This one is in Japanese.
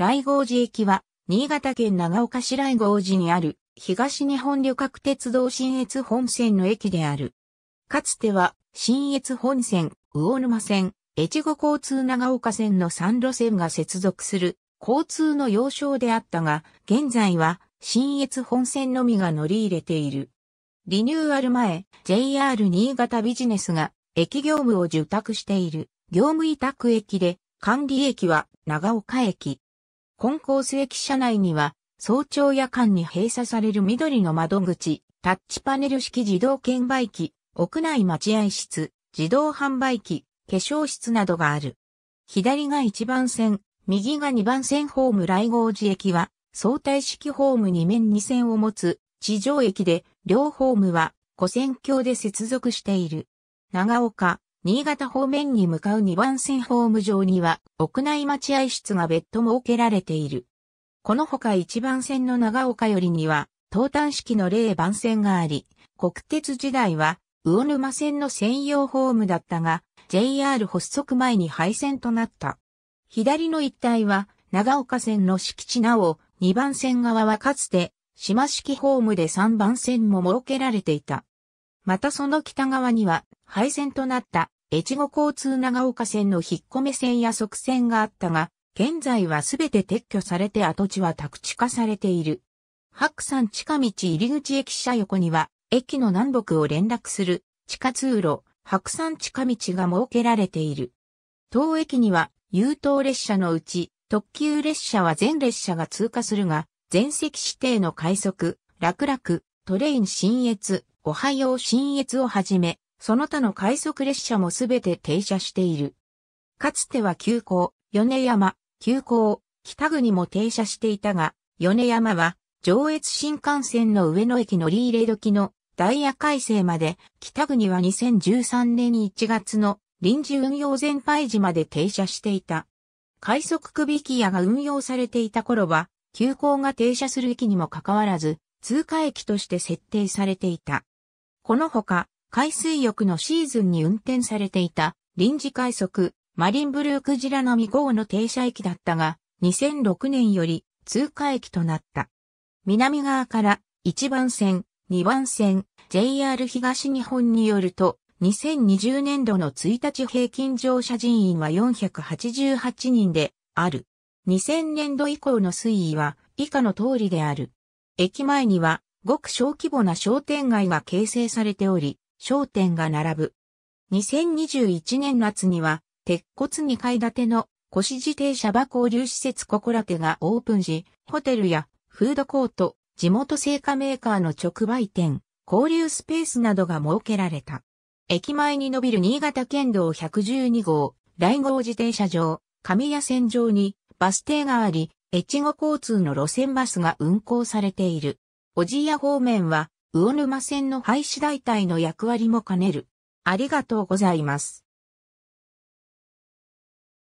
来郷寺駅は、新潟県長岡市来郷寺にある、東日本旅客鉄道新越本線の駅である。かつては、新越本線、魚沼線、越後交通長岡線の3路線が接続する、交通の要衝であったが、現在は、新越本線のみが乗り入れている。リニューアル前、JR 新潟ビジネスが、駅業務を受託している、業務委託駅で、管理駅は長岡駅。コース駅舎内には、早朝夜間に閉鎖される緑の窓口、タッチパネル式自動券売機、屋内待合室、自動販売機、化粧室などがある。左が1番線、右が2番線ホーム来号寺駅は、相対式ホーム2面2線を持つ地上駅で、両ホームは、古線橋で接続している。長岡、新潟方面に向かう2番線ホーム上には屋内待合室が別途設けられている。このほか1番線の長岡よりには、東端式の0番線があり、国鉄時代は魚沼線の専用ホームだったが、JR 発足前に廃線となった。左の一帯は長岡線の敷地なお、2番線側はかつて島式ホームで3番線も設けられていた。またその北側には廃線となった越後交通長岡線の引っ込め線や側線があったが、現在はすべて撤去されて跡地は宅地化されている。白山近道入口駅舎横には、駅の南北を連絡する地下通路、白山近道が設けられている。当駅には、優等列車のうち、特急列車は全列車が通過するが、全席指定の快速、楽楽、トレイン新越、おはよう新越をはじめ、その他の快速列車もすべて停車している。かつては急行、米山、急行、北国も停車していたが、米山は上越新幹線の上野駅乗り入れ時のダイヤ改正まで、北国は2013年1月の臨時運用全廃時まで停車していた。快速区引き屋が運用されていた頃は、急行が停車する駅にもかかわらず、通過駅として設定されていた。このほか、海水浴のシーズンに運転されていた臨時快速マリンブルークジラの2号の停車駅だったが2006年より通過駅となった。南側から1番線、2番線、JR 東日本によると2020年度の1日平均乗車人員は488人である。2000年度以降の推移は以下の通りである。駅前にはごく小規模な商店街が形成されており、商店が並ぶ。2021年夏には、鉄骨2階建ての腰自転車場交流施設ココラテがオープンし、ホテルやフードコート、地元製菓メーカーの直売店、交流スペースなどが設けられた。駅前に伸びる新潟県道112号、来号自転車場、上谷線上にバス停があり、越後交通の路線バスが運行されている。小千や方面は魚沼線の廃止代替の役割も兼ねる。ありがとうございます。